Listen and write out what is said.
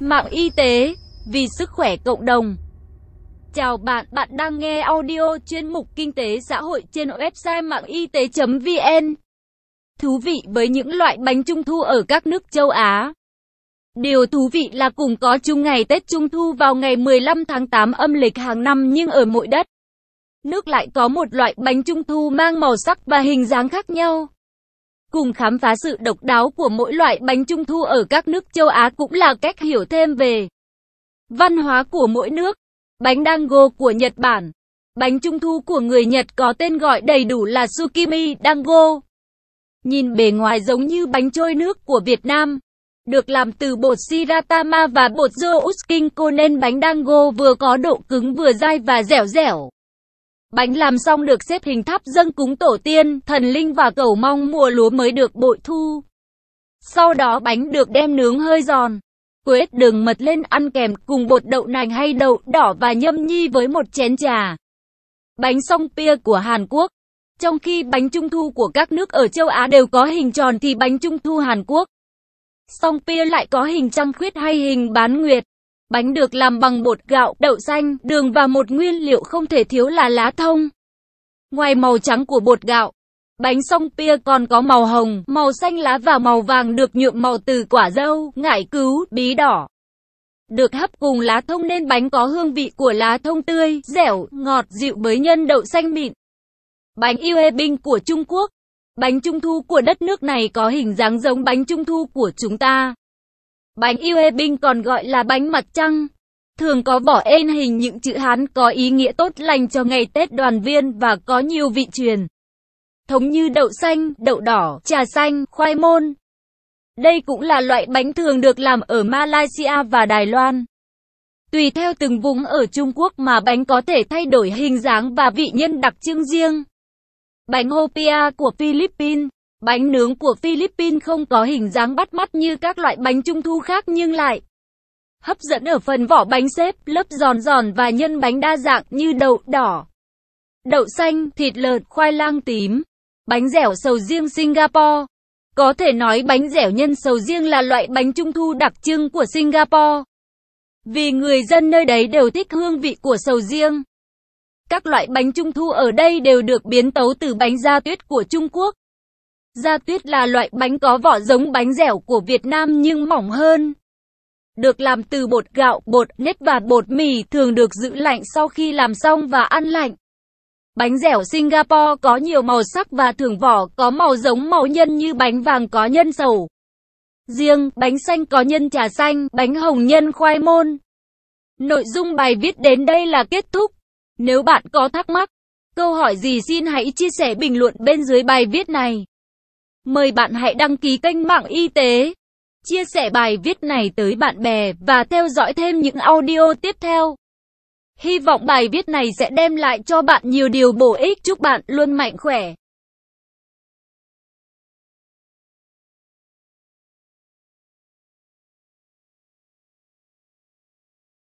mạng y tế, vì sức khỏe cộng đồng. Chào bạn, bạn đang nghe audio chuyên mục Kinh tế xã hội trên website mạng y tế.vn. Thú vị với những loại bánh trung thu ở các nước châu Á. Điều thú vị là cùng có chung ngày Tết Trung Thu vào ngày 15 tháng 8 âm lịch hàng năm nhưng ở mỗi đất. Nước lại có một loại bánh trung thu mang màu sắc và hình dáng khác nhau cùng khám phá sự độc đáo của mỗi loại bánh trung thu ở các nước châu Á cũng là cách hiểu thêm về văn hóa của mỗi nước. Bánh dango của Nhật Bản Bánh trung thu của người Nhật có tên gọi đầy đủ là Tsukimi dango. Nhìn bề ngoài giống như bánh trôi nước của Việt Nam, được làm từ bột shiratama và bột rô king nên bánh dango vừa có độ cứng vừa dai và dẻo dẻo. Bánh làm xong được xếp hình tháp dâng cúng tổ tiên, thần linh và cầu mong mùa lúa mới được bội thu. Sau đó bánh được đem nướng hơi giòn. quế đường mật lên ăn kèm cùng bột đậu nành hay đậu đỏ và nhâm nhi với một chén trà. Bánh song pia của Hàn Quốc Trong khi bánh trung thu của các nước ở châu Á đều có hình tròn thì bánh trung thu Hàn Quốc Song pia lại có hình trăng khuyết hay hình bán nguyệt. Bánh được làm bằng bột gạo, đậu xanh, đường và một nguyên liệu không thể thiếu là lá thông. Ngoài màu trắng của bột gạo, bánh song pia còn có màu hồng, màu xanh lá và màu vàng được nhuộm màu từ quả dâu, ngải cứu, bí đỏ. Được hấp cùng lá thông nên bánh có hương vị của lá thông tươi, dẻo, ngọt, dịu với nhân đậu xanh mịn. Bánh yêu binh của Trung Quốc Bánh trung thu của đất nước này có hình dáng giống bánh trung thu của chúng ta. Bánh yêu Uebing còn gọi là bánh mặt trăng. Thường có vỏ ên hình những chữ Hán có ý nghĩa tốt lành cho ngày Tết đoàn viên và có nhiều vị truyền. Thống như đậu xanh, đậu đỏ, trà xanh, khoai môn. Đây cũng là loại bánh thường được làm ở Malaysia và Đài Loan. Tùy theo từng vùng ở Trung Quốc mà bánh có thể thay đổi hình dáng và vị nhân đặc trưng riêng. Bánh hopia của Philippines Bánh nướng của Philippines không có hình dáng bắt mắt như các loại bánh trung thu khác nhưng lại hấp dẫn ở phần vỏ bánh xếp, lớp giòn giòn và nhân bánh đa dạng như đậu đỏ, đậu xanh, thịt lợn, khoai lang tím, bánh dẻo sầu riêng Singapore. Có thể nói bánh dẻo nhân sầu riêng là loại bánh trung thu đặc trưng của Singapore. Vì người dân nơi đấy đều thích hương vị của sầu riêng. Các loại bánh trung thu ở đây đều được biến tấu từ bánh da tuyết của Trung Quốc. Da tuyết là loại bánh có vỏ giống bánh dẻo của Việt Nam nhưng mỏng hơn. Được làm từ bột gạo, bột nếp và bột mì thường được giữ lạnh sau khi làm xong và ăn lạnh. Bánh dẻo Singapore có nhiều màu sắc và thường vỏ có màu giống màu nhân như bánh vàng có nhân sầu. Riêng, bánh xanh có nhân trà xanh, bánh hồng nhân khoai môn. Nội dung bài viết đến đây là kết thúc. Nếu bạn có thắc mắc, câu hỏi gì xin hãy chia sẻ bình luận bên dưới bài viết này. Mời bạn hãy đăng ký kênh mạng y tế, chia sẻ bài viết này tới bạn bè và theo dõi thêm những audio tiếp theo. Hy vọng bài viết này sẽ đem lại cho bạn nhiều điều bổ ích. Chúc bạn luôn mạnh khỏe.